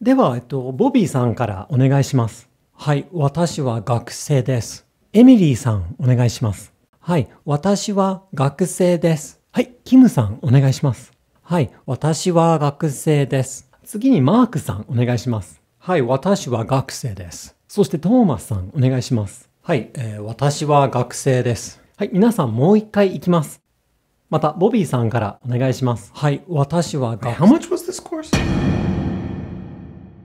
では、えっと、ボビーさんからお願いします。はい、私は学生です。エミリーさん、お願いします。はい、私は学生です。はい、キムさん、お願いします。はい、私は学生です。次にマークさん、お願いします。はい、私は学生です。そしてトーマスさん、お願いします。はい、えー、私は学生です。はい、皆さんもう一回行きます。また、ボビーさんからお願いします。はい、私は学生です。How much was this course?